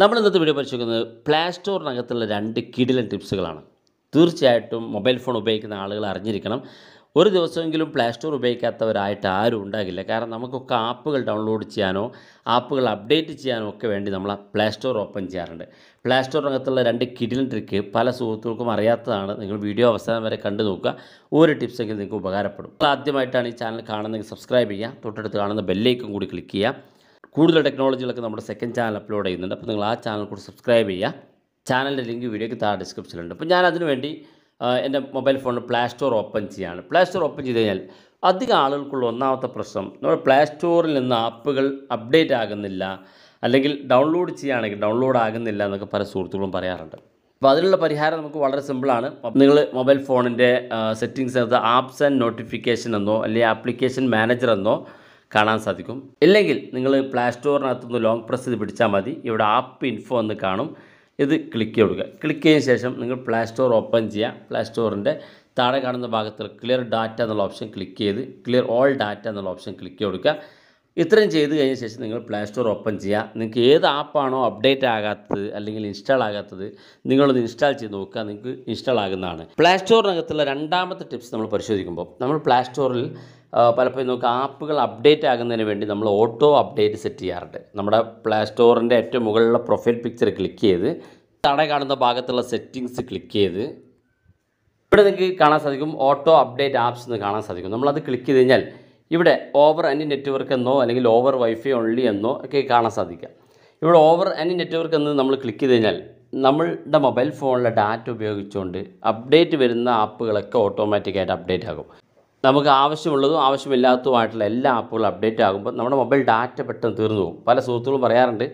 നമ്മൾ ഇന്നത്തെ വീഡിയോ പരിശോധിക്കുന്നത് പ്ലേ സ്റ്റോറിനകത്തുള്ള രണ്ട് കിടിലൻ ടിപ്സുകളാണ് തീർച്ചയായിട്ടും മൊബൈൽ ഫോൺ ഉപയോഗിക്കുന്ന ആളുകൾ അറിഞ്ഞിരിക്കണം ഒരു ദിവസമെങ്കിലും പ്ലേ സ്റ്റോർ ഉപയോഗിക്കാത്തവരായിട്ട് ആരും ഉണ്ടാകില്ല കാരണം നമുക്കൊക്കെ ആപ്പുകൾ ഡൗൺലോഡ് ചെയ്യാനോ ആപ്പുകൾ അപ്ഡേറ്റ് ചെയ്യാനോ ഒക്കെ വേണ്ടി നമ്മൾ പ്ലേ സ്റ്റോർ ഓപ്പൺ ചെയ്യാറുണ്ട് പ്ലേ സ്റ്റോറിനകത്തുള്ള രണ്ട് കിടിലൻ ട്രിക്ക് പല സുഹൃത്തുക്കൾക്കും അറിയാത്തതാണ് നിങ്ങൾ വീഡിയോ അവസാനം വരെ കണ്ടു നോക്കുക ഓരോ ടിപ്സെങ്കിലും നിങ്ങൾക്ക് ഉപകാരപ്പെടും ആദ്യമായിട്ടാണ് ഈ ചാനൽ കാണുന്നതെങ്കിൽ സബ്സ്ക്രൈബ് ചെയ്യുക തൊട്ടടുത്ത് കാണുന്ന ബെല്ലേക്കും കൂടി ക്ലിക്ക് ചെയ്യുക കൂടുതൽ ടെക്നോളജികളൊക്കെ നമ്മുടെ സെക്കൻഡ് ചാനൽ അപ്ലോഡ് ചെയ്യുന്നുണ്ട് അപ്പോൾ നിങ്ങൾ ആ ചാനൽ കൂടി സബ്സ്ക്രൈബ് ചെയ്യുക ചാനലിൻ്റെ ലിങ്ക് വീഡിയോയ്ക്ക് താഴെ ഡിസ്ക്രിപ്ഷനിലുണ്ട് അപ്പോൾ ഞാൻ അതിനു വേണ്ടി എൻ്റെ മൊബൈൽ ഫോണിൽ പ്ലേ സ്റ്റോർ ഓപ്പൺ ചെയ്യുകയാണ് പ്ലേ സ്റ്റോർ ഓപ്പൺ ചെയ്ത് കഴിഞ്ഞാൽ അധികം ആളുകൾക്കുള്ള ഒന്നാമത്തെ പ്രശ്നം നമ്മൾ പ്ലേ സ്റ്റോറിൽ നിന്ന് ആപ്പുകൾ അപ്ഡേറ്റ് ആകുന്നില്ല അല്ലെങ്കിൽ ഡൗൺലോഡ് ചെയ്യുകയാണെങ്കിൽ ഡൗൺലോഡ് ആകുന്നില്ല എന്നൊക്കെ പല സുഹൃത്തുക്കളും പറയാറുണ്ട് അപ്പോൾ അതിനുള്ള പരിഹാരം നമുക്ക് വളരെ സിമ്പിളാണ് നിങ്ങൾ മൊബൈൽ ഫോണിൻ്റെ അത് ആപ്സ് ആൻഡ് നോട്ടിഫിക്കേഷൻ എന്നോ അല്ലെങ്കിൽ ആപ്ലിക്കേഷൻ മാനേജർ എന്നോ കാണാൻ സാധിക്കും ഇല്ലെങ്കിൽ നിങ്ങൾ പ്ലേ സ്റ്റോറിനകത്തുനിന്ന് ലോങ് പ്രസ് ചെയ്ത് പിടിച്ചാൽ മതി ഇവിടെ ആപ്പ് ഇൻഫോ എന്ന് കാണും ഇത് ക്ലിക്ക് കൊടുക്കുക ക്ലിക്ക് ചെയ്തതിന് ശേഷം നിങ്ങൾ പ്ലേ സ്റ്റോർ ഓപ്പൺ ചെയ്യുക പ്ലേ സ്റ്റോറിൻ്റെ താഴെ കാണുന്ന ഭാഗത്തുള്ള ക്ലിയർ ഡാറ്റ എന്നുള്ള ഓപ്ഷൻ ക്ലിക്ക് ചെയ്ത് ക്ലിയർ ഓൾ ഡാറ്റ എന്നുള്ള ഓപ്ഷൻ ക്ലിക്ക് കൊടുക്കുക ഇത്രയും ചെയ്ത് കഴിഞ്ഞ ശേഷം നിങ്ങൾ പ്ലേ സ്റ്റോർ ഓപ്പൺ ചെയ്യുക നിങ്ങൾക്ക് ഏത് ആപ്പാണോ അപ്ഡേറ്റ് ആകാത്തത് അല്ലെങ്കിൽ ഇൻസ്റ്റാൾ ആകാത്തത് നിങ്ങളത് ഇൻസ്റ്റാൾ ചെയ്ത് നോക്കുക നിങ്ങൾക്ക് ഇൻസ്റ്റാൾ ആകുന്നതാണ് പ്ലേ സ്റ്റോറിനകത്തുള്ള രണ്ടാമത്തെ ടിപ്സ് നമ്മൾ പരിശോധിക്കുമ്പോൾ നമ്മൾ പ്ലേ സ്റ്റോറിൽ പലപ്പോഴും നമുക്ക് ആപ്പുകൾ അപ്ഡേറ്റ് ആകുന്നതിന് വേണ്ടി നമ്മൾ ഓട്ടോ അപ്ഡേറ്റ് സെറ്റ് ചെയ്യാറുണ്ട് നമ്മുടെ പ്ലേ സ്റ്റോറിൻ്റെ ഏറ്റവും മുകളിലുള്ള പ്രൊഫൈൽ പിക്ചർ ക്ലിക്ക് ചെയ്ത് താഴെ കാണുന്ന ഭാഗത്തുള്ള സെറ്റിങ്സ് ക്ലിക്ക് ചെയ്ത് ഇവിടെ നിങ്ങൾക്ക് കാണാൻ സാധിക്കും ഓട്ടോ അപ്ഡേറ്റ് ആപ്സ് എന്ന് കാണാൻ സാധിക്കും നമ്മളത് ക്ലിക്ക് ചെയ്ത് കഴിഞ്ഞാൽ ഇവിടെ ഓവർ ആൻഡ് നെറ്റ്വർക്ക് എന്നോ അല്ലെങ്കിൽ ഓവർ വൈഫൈ ഓൺലി എന്നോ ഒക്കെ കാണാൻ സാധിക്കാം ഇവിടെ ഓവർ ആൻഡ് നെറ്റ്വർക്ക് എന്ന് നമ്മൾ ക്ലിക്ക് ചെയ്ത് കഴിഞ്ഞാൽ നമ്മളുടെ മൊബൈൽ ഫോണിലെ ഡാറ്റ ഉപയോഗിച്ചുകൊണ്ട് അപ്ഡേറ്റ് വരുന്ന ആപ്പുകളൊക്കെ ഓട്ടോമാറ്റിക്കായിട്ട് അപ്ഡേറ്റ് ആകും നമുക്ക് ആവശ്യമുള്ളതും ആവശ്യമില്ലാത്തതുമായിട്ടുള്ള എല്ലാ ആപ്പുകളും അപ്ഡേറ്റ് ആകുമ്പോൾ നമ്മുടെ മൊബൈൽ ഡാറ്റ പെട്ടെന്ന് തീർന്നു പോകും പല സുഹൃത്തുക്കളും പറയാറുണ്ട്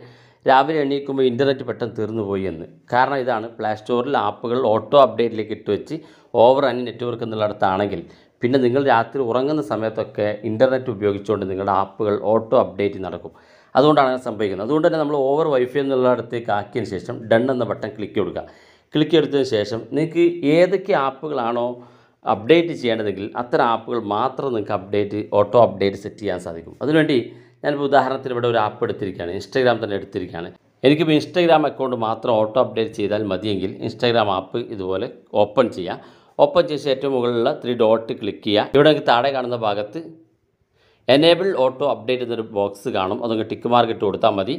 രാവിലെ എണീക്കുമ്പോൾ ഇൻ്റർനെറ്റ് പെട്ടെന്ന് തീർന്നു പോയി എന്ന് കാരണം ഇതാണ് പ്ലേ സ്റ്റോറിൽ ആപ്പുകൾ ഓട്ടോ അപ്ഡേറ്റിലേക്ക് ഇട്ട് വെച്ച് ഓവർ ആൻഡ് നെറ്റ്വർക്ക് എന്നുള്ളിടത്താണെങ്കിൽ പിന്നെ നിങ്ങൾ രാത്രി ഉറങ്ങുന്ന സമയത്തൊക്കെ ഇൻ്റർനെറ്റ് ഉപയോഗിച്ചുകൊണ്ട് നിങ്ങളുടെ ആപ്പുകൾ ഓട്ടോ അപ്ഡേറ്റ് നടക്കും അതുകൊണ്ടാണ് അങ്ങനെ സംഭവിക്കുന്നത് അതുകൊണ്ട് തന്നെ നമ്മൾ ഓവർ വൈഫൈ എന്നുള്ളിടത്തേക്ക് ആക്കിയതിന് ശേഷം ഡൺ എന്ന ബട്ടൺ ക്ലിക്ക് കൊടുക്കുക ക്ലിക്ക് എടുത്തതിന് ശേഷം നിങ്ങൾക്ക് ഏതൊക്കെ ആപ്പുകളാണോ അപ്ഡേറ്റ് ചെയ്യേണ്ടതെങ്കിൽ അത്തരം ആപ്പുകൾ മാത്രം നിങ്ങൾക്ക് അപ്ഡേറ്റ് ഓട്ടോ അപ്ഡേറ്റ് സെറ്റ് ചെയ്യാൻ സാധിക്കും അതിനുവേണ്ടി ഞാനിപ്പോൾ ഉദാഹരണത്തിന് ഇവിടെ ഒരു ആപ്പ് എടുത്തിരിക്കുകയാണ് ഇൻസ്റ്റാഗ്രാം തന്നെ എടുത്തിരിക്കുകയാണ് എനിക്കിപ്പോൾ ഇൻസ്റ്റാഗ്രാം അക്കൗണ്ട് മാത്രം ഓട്ടോ അപ്ഡേറ്റ് ചെയ്താൽ മതിയെങ്കിൽ ഇൻസ്റ്റാഗ്രാം ആപ്പ് ഇതുപോലെ ഓപ്പൺ ചെയ്യാം ഒപ്പം ചെയ്ത് ഏറ്റവും മുകളിലുള്ള ത്രീ ഡോട്ട് ക്ലിക്ക് ചെയ്യുക ഇവിടെ നിങ്ങൾക്ക് താഴെ കാണുന്ന ഭാഗത്ത് എനേബിൾ ഓട്ടോ അപ്ഡേറ്റ് എന്നൊരു ബോക്സ് കാണും അതൊക്കെ ടിക്ക് മാർക്ക് ഇട്ട് കൊടുത്താൽ മതി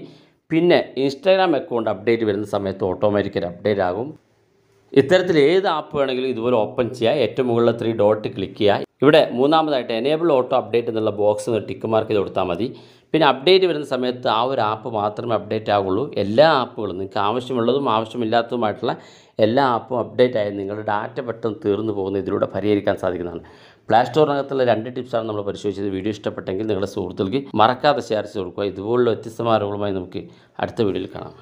പിന്നെ ഇൻസ്റ്റാഗ്രാം അക്കൗണ്ട് അപ്ഡേറ്റ് വരുന്ന സമയത്ത് ഓട്ടോമാറ്റിക്കൽ അപ്ഡേറ്റ് ആകും ഇത്തരത്തിൽ ഏത് ആപ്പ് വേണമെങ്കിലും ഇതുപോലെ ഓപ്പൺ ചെയ്യുക ഏറ്റവും മുകളിലെ ത്രീ ഡോട്ട് ക്ലിക്ക് ചെയ്യുക ഇവിടെ മൂന്നാമതായിട്ട് എനേബിൾ ഓട്ടോ അപ്ഡേറ്റ് എന്നുള്ള ബോക്സ് ഒന്ന് ടിക്ക് മാർക്ക് ചെയ്ത് കൊടുത്താൽ മതി പിന്നെ അപ്ഡേറ്റ് വരുന്ന സമയത്ത് ആ ഒരു ആപ്പ് മാത്രമേ അപ്ഡേറ്റ് ആവുള്ളൂ എല്ലാ ആപ്പുകളും നിങ്ങൾക്ക് ആവശ്യമുള്ളതും ആവശ്യമില്ലാത്തതുമായിട്ടുള്ള എല്ലാ ആപ്പും അപ്ഡേറ്റ് ആയത് നിങ്ങളുടെ ഡാറ്റ പെട്ടെന്ന് തീർന്നു പോകുന്ന ഇതിലൂടെ പരിഹരിക്കാൻ സാധിക്കുന്നതാണ് പ്ലേ സ്റ്റോറിനകത്തുള്ള രണ്ട് ടിപ്സാണ് നമ്മൾ പരിശോധിച്ചത് വീഡിയോ ഇഷ്ടപ്പെട്ടെങ്കിൽ നിങ്ങളുടെ സുഹൃത്തുക്കൾക്ക് മറക്കാതെ ഷെയർ കൊടുക്കുക ഇതുപോലുള്ള വ്യത്യസ്തമായ നമുക്ക് അടുത്ത വീഡിയോയിൽ കാണാം